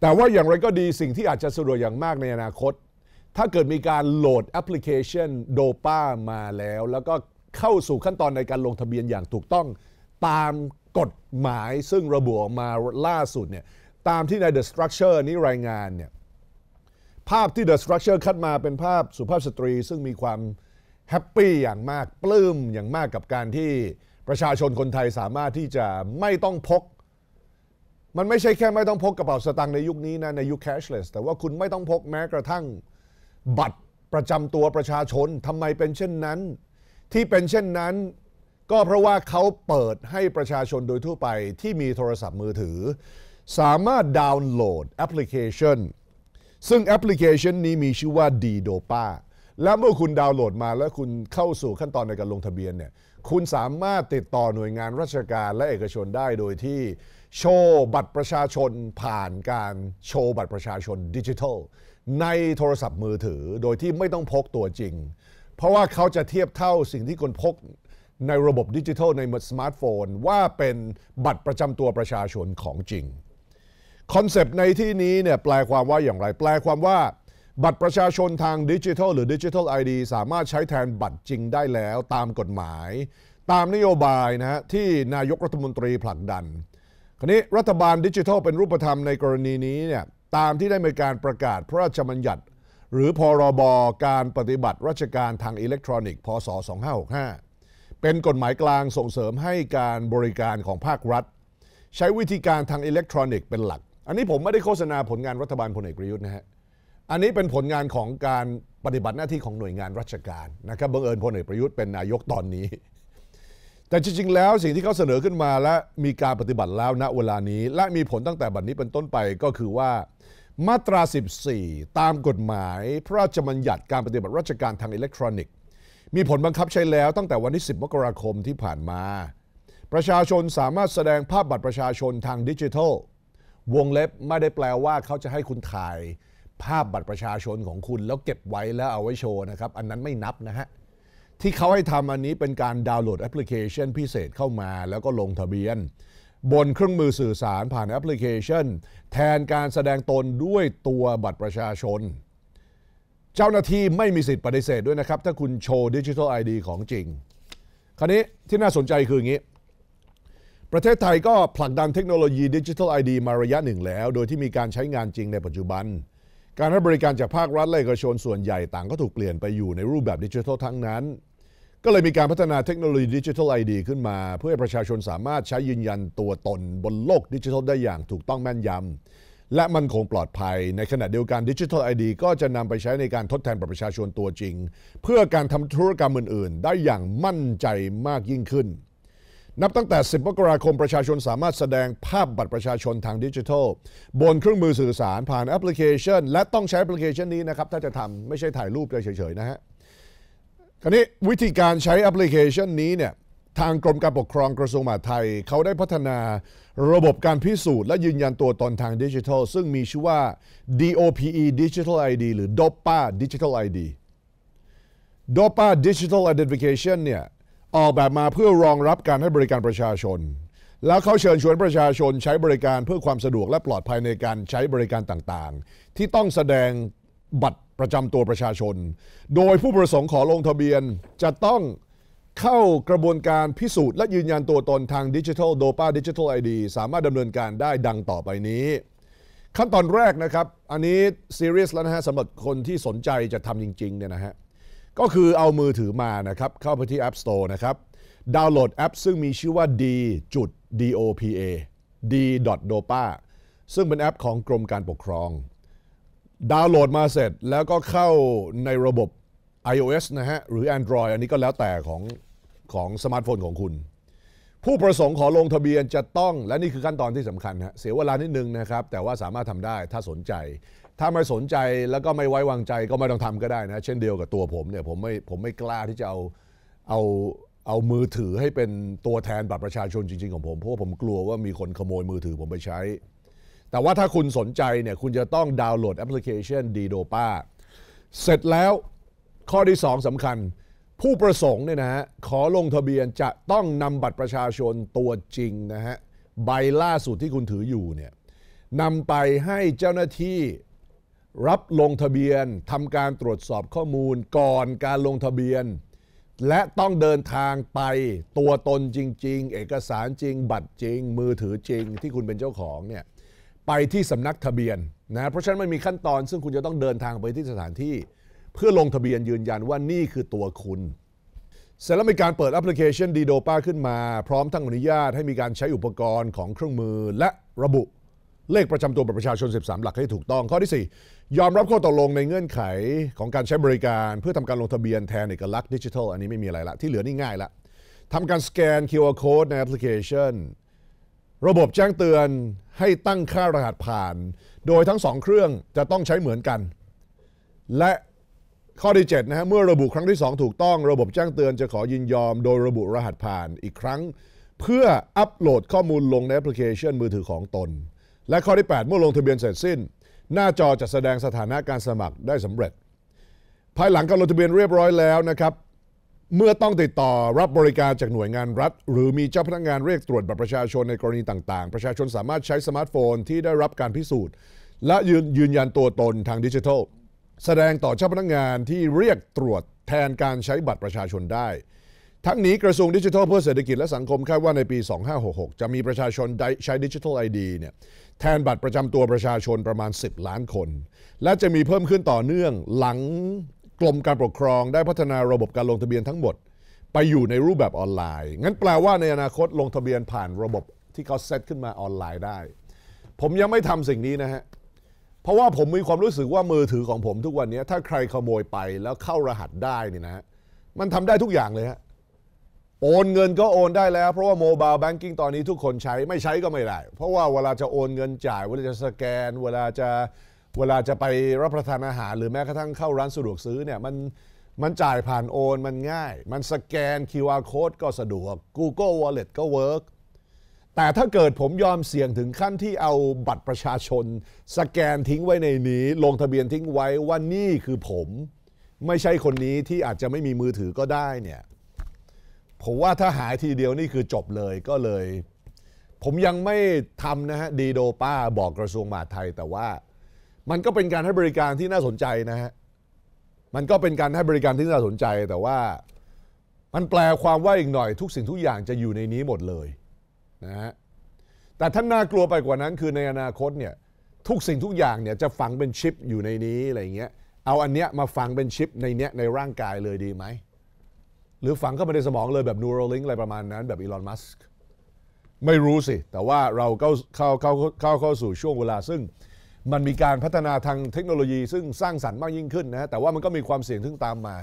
แต่ว่าอย่างไรก็ดีสิ่งที่อาจจะสะดวกอย่างมากในอนาคต ถ้าเกิดมีการโหลดแอปพลิเคชันโดป้ามาแล้ว แล้วก็เข้าสู่ขั้นตอนในการลงทะเบียนอย่างถูกต้องตามกฎหมายซึ่งระบุออกมาล่าสุดเนี่ยตามที่ใน The Structure นี้รายงานเนี่ยภาพที่ The Structure คัดมาเป็นภาพสุภาพสตรี ซึ่งมีความแฮปปี้อย่างมากปลื้มอย่างมากกับการที่ประชาชนคนไทยสามารถที่จะไม่ต้องพกมันไม่ใช่แค่ไม่ต้องพกกระเป๋าสตางค์ในยุคนี้นะ ในยุค cashless แต่ว่าคุณไม่ต้องพกแม้กระทั่ง บัตรประจำตัวประชาชน ทำไมเป็นเช่นนั้น ที่เป็นเช่นนั้นก็เพราะว่าเขาเปิดให้ประชาชนโดยทั่วไป ที่มีโทรศัพท์มือถือ สามารถดาวน์โหลดแอปพลิเคชันซึ่งแอปพลิเคชันนี้มีชื่อว่า d d o p a และเมื่อคุณดาวน์โหลดมาแล้วคุณเข้าสู่ขั้นตอนในการลงทะเบียนเนี่ยคุณสามารถติดต่อหน่วยงานราชการและเอกชนได้โดยที่โชว์ บัตรประชาชนผ่านการโชว์ บัตรประชาชนดิจิทัล ในโทรศัพท์มือถือ โดยที่ไม่ต้องพกตัวจริง เพราะว่าเขาจะเทียบเท่าสิ่งที่คนพกในระบบดิจิทัลในมือสมาร์ทโฟน ว่าเป็นบัตรประจำตัวประชาชนของจริงคอนเซปต์ในที่นี้เนี่ยแปลความว่าอย่างไรแปลความว่า บัตรประชาชนทางดิจิทัล หรือดิจิทัลไอดีสามารถใช้แทนบัตรจริงได้แล้วตามกฎหมาย ตามนโยบายนะฮะที่นายกรัฐมนตรีผลักดันคราวนี้รัฐบาลดิจิทัล เป็นรูปธรรมในกรณีนี้เนี่ยตามที่ได้มีการประกาศพระราชบัญญัติ หรือพรบการปฏิบัติราชการทางอิเล็กทรอนิกส์พศ 2565 เป็นกฎหมายกลางส่งเสริมให้การบริการของภาครัฐ ใช้วิธีการทางอิเล็กทรอนิกส์เป็นหลัก อันนี้ผมไม่ได้โฆษณาผลงานรัฐบาลพลเอกประยุทธ์นะฮะ อันนี้เป็นผลงานของการปฏิบัติหน้าที่ของหน่วยงานราชการนะครับบังเอิญพลเอกประยุทธ์เป็นนายกตอนนี้แต่จริงๆ แล้วสิ่งที่เขาเสนอขึ้นมาและมีการปฏิบัติแล้วณเวลานี้ และมีผลตั้งแต่บัดนี้เป็นต้นไปก็คือว่า มาตรา 14 ตามกฎหมาย พระราชบัญญัติการปฏิบัติราชการทางอิเล็กทรอนิกส์ มีผลบังคับใช้แล้วตั้งแต่วันที่ 10 มกราคมที่ผ่านมา ประชาชนสามารถแสดงภาพบัตรประชาชนทางดิจิทัล วงเล็บไม่ได้แปลว่าเขาจะให้คุณถ่าย ภาพบัตรประชาชนของคุณแล้วเก็บไว้แล้วเอาไว้โชว์นะครับ อันนั้นไม่นับนะฮะที่เขาให้ทำอันนี้เป็นการดาวน์โหลดแอปพลิเคชัน พิเศษเข้ามาแล้วก็ลงทะเบียน บนเครื่องมือสื่อสารผ่านแอปพลิเคชัน แทนการแสดงตนด้วยตัวบัตรประชาชน เจ้าหน้าที่ไม่มีสิทธิ์ปฏิเสธด้วยนะครับ ถ้าคุณโชว์ดิจิทัลไอดีของจริง คราวนี้ที่น่าสนใจคืออย่างนี้ ประเทศไทยก็ผลักดันเทคโนโลยีดิจิทัลไอดีมาระยะหนึ่งแล้ว โดยที่มีการใช้งานจริงในปัจจุบัน การให้บริการจากภาครัฐและเอกชนส่วนใหญ่ต่าง ก็ถูกเปลี่ยนไปอยู่ในรูปแบบดิจิทัลทั้งนั้นก็เลยมีการพัฒนาเทคโนโลยีดิจิทัลไอดีขึ้นมา เพื่อให้ประชาชนสามารถใช้ยืนยันตัวตน บนโลกดิจิทัล ได้อย่างถูกต้องแม่นยำและมันคงปลอดภัยในขณะเดียวกันดิจิทัลไอดีก็จะนำไปใช้ในการทดแทนบัตรประชาชนตัวจริง เพื่อการทำธุรกรรมอื่น ๆ ได้อย่างมั่นใจมากยิ่งขึ้น นับตั้งแต่ 10มกราคมประชาชนสามารถแสดงภาพบัตรประชาชนทางดิจิทัลบนเครื่องมือสื่อสารผ่านแอปพลิเคชัน และต้องใช้แอปพลิเคชันนี้นะครับถ้าจะทำไม่ใช่ถ่ายรูปเฉย ๆ นะฮะคราวนี้วิธีการใช้แอปพลิเคชันนี้เนี่ยทางกรมการปกครองกระทรวงมหาดไทย เขาได้พัฒนาระบบการพิสูจน์และยืนยันตัวตนทางดิจิทัล ซึ่งมีชื่อว่า DOPE Digital ID หรือ DOPA Digital ID DOPA Digital Identification เนี่ยออกแบบมาเพื่อรองรับการให้บริการประชาชน แล้วเขาเชิญชวนประชาชนใช้บริการเพื่อความสะดวกและปลอดภัยในการใช้บริการต่างๆ ที่ต้องแสดงบัตรประจำตัวประชาชน โดยผู้ประสงค์ขอลงทะเบียนจะต้องเข้ากระบวนการพิสูจน์และยืนยันตัวตนทางดิจิทัลโดปาดิจิทัลไอดีสามารถดำเนินการได้ดังต่อไปนี้ ขั้นตอนแรกนะครับอันนี้ซีเรียสแล้วนะฮะสำหรับคนที่สนใจจะทำจริงๆเนี่ยนะฮะก็คือเอามือถือมานะครับเข้าไปที่ App Store นะครับดาวน์โหลดแอปซึ่งมีชื่อว่า d.dopa d.dopa ซึ่งเป็นแอปของกรมการปกครองดาวน์โหลดมาเสร็จ แล้วก็เข้าในระบบ iOS นะฮะ หรือ Android อันนี้ก็แล้วแต่ของ ของสมาร์ทโฟนของคุณ ผู้ประสงค์ขอลงทะเบียนจะต้องและนี่คือขั้นตอนที่สำคัญฮะเสียเวลานิดนึงนะครับ แต่ว่าสามารถทำได้ถ้าสนใจ ถ้าไม่สนใจแล้วก็ไม่ไว้วางใจก็ไม่ต้องทำก็ได้นะเช่นเดียวกับตัวผมเนี่ยผมไม่ผมไม่กล้าที่จะเอาเอาเอามือถือ ให้เป็นตัวแทนบัตรประชาชนจริงๆของผมเพราะว่าผมกลัวว่ามีคนขโมยมือถือผมไปใช้แต่ว่าถ้าคุณสนใจเนี่ยคุณจะต้องดาวน์โหลดแอปพลิเคชันดีโดปาเสร็จแล้วข้อที่ 2 สำคัญ ผู้ประสงค์เนี่ยนะฮะขอลงทะเบียนจะต้องนำบัตรประชาชนตัวจริงนะฮะใบล่าสุดที่คุณถืออยู่เนี่ยนำไปให้เจ้าหน้าที่รับลงทะเบียนทำการตรวจสอบข้อมูลก่อนการลงทะเบียน และต้องเดินทางไปตัวตนจริง ๆ เอกสารจริง บัตรจริง มือถือจริงที่คุณเป็นเจ้าของเนี่ยไปที่สำนักทะเบียน นะเพราะฉะนั้นมันมีขั้นตอน ซึ่งคุณจะต้องเดินทางไปที่สถานที่ เพื่อลงทะเบียนยืนยันว่านี่คือตัวคุณเสร็จแล้วมีการเปิดแอปพลิเคชันดีโดป้าขึ้นมาพร้อมทั้งอนุญาตให้มีการใช้อุปกรณ์ของเครื่องมือและระบุเลขประจำตัวประชาชน 13 หลักให้ถูกต้องข้อที่ 4 ยอมรับข้อตกลงในเงื่อนไขของการใช้บริการ เพื่อทำการลงทะเบียนแทนเอกลักษณ์ดิจิทัลอันนี้ไม่มีอะไรละที่เหลือนี่ง่ายละทำการสแกน QR code ในแอปพลิเคชันระบบแจ้งเตือนให้ตั้งค่ารหัสผ่าน โดยทั้งสองเครื่องจะต้องใช้เหมือนกัน และข้อที่7นะฮะเมื่อระบุครั้งที่ 2 ถูกต้องระบบแจ้งเตือนจะขอยินยอม โดยระบุรหัสผ่านอีกครั้ง เพื่ออัปโหลดข้อมูลลง ในแอปพลิเคชันมือถือของตน และข้อที่8เมื่อลงทะเบียนเสร็จสิ้น หน้าจอจะแสดงสถานะการสมัครได้สำเร็จ ภายหลังการลงทะเบียนเรียบร้อยแล้วนะครับเมื่อต้องติดต่อรับบริการจากหน่วยงานรัฐหรือมีเจ้าพนักงานเรียกตรวจบัตรประชาชนในกรณีต่างๆ ประชาชนสามารถใช้สมาร์ทโฟนที่ได้รับการพิสูจน์ และยืนยืนยันตัวตนทางดิจิทัล แสดงต่อเจ้าพนักงานที่เรียกตรวจแทนการใช้บัตรประชาชนได้ ทั้งนี้ กระทรวงดิจิทัลเพื่อเศรษฐกิจและสังคมคาดว่าในปี 2566 จะมีประชาชนใช้ดิจิทัลไอดีเนี่ยแทนบัตรประจำตัวประชาชนประมาณ 10 ล้านคน และจะมีเพิ่มขึ้นต่อเนื่องหลังกรมการปกครองได้พัฒนาระบบการลงทะเบียนทั้งหมด ไปอยู่ในรูปแบบออนไลน์ งั้นแปลว่าในอนาคตลงทะเบียนผ่านระบบที่เขาเซตขึ้นมาออนไลน์ได้ ผมยังไม่ทำสิ่งนี้ นะฮะ เพราะว่าผมมีความรู้สึกว่ามือถือของผมทุกวันนี้ ถ้าใครขโมยไปแล้วเข้ารหัสได้นี่นะ มันทำได้ทุกอย่างเลยฮะ โอนเงินก็โอนได้แล้ว เพราะว่าโมบายแบงกิ้งตอนนี้ทุกคนใช้ไม่ใช้ก็ไม่ได้ เพราะว่าเวลาจะโอนเงินจ่าย เวลาจะสแกน เวลาจะเวลาจะไปรับประทานอาหารหรือแม้กระทั่งเข้าร้านสะดวกซื้อเนี่ยมันมันจ่ายผ่านโอนมันง่าย มันสแกน QR code ก็สะดวก Google Wallet ก็เวิร์กแต่ถ้าเกิดผมยอมเสี่ยงถึงขั้นที่เอาบัตรประชาชน สแกนทิ้งไว้ในนี้ ลงทะเบียนทิ้งไว้ว่านี่คือผม ไม่ใช่คนนี้ที่อาจจะไม่มีมือถือก็ได้เนี่ยผมว่าถ้าหายทีเดียวนี่คือจบเลยก็เลย ผมยังไม่ทำนะฮะดีโดป้าบอกกระทรวงมหาดไทยแต่ว่ามันก็เป็นการให้บริการที่น่าสนใจนะฮะ มันก็เป็นการให้บริการที่น่าสนใจแต่ว่ามันแปลความว่าอีกหน่อยทุกสิ่งทุกอย่างจะอยู่ในนี้หมดเลยนะฮะแต่ท่านน่ากลัวไปกว่านั้นคือในอนาคตเนี่ยทุกสิ่งทุกอย่างเนี่ยจะฝังเป็นชิปอยู่ในนี้ อะไรเงี้ยเอาอันเนี้ยมาฝังเป็นชิปในเนี้ยในร่างกายเลยดีไหม หรือฝัง เข้าไปในสมองเลยแบบ Neuralink อะไรประมาณนั้นแบบอีลอนมัสก์ไม่รู้สิแต่ว่าเราเข้าเข้าเข้าเข้าสู่ช่วงเวลาซึ่งมันมีการพัฒนาทางเทคโนโลยี ซึ่งสร้างสรรค์มากยิ่งขึ้นนะแต่ว่ามันก็มีความเสี่ยงทึ่งตามมา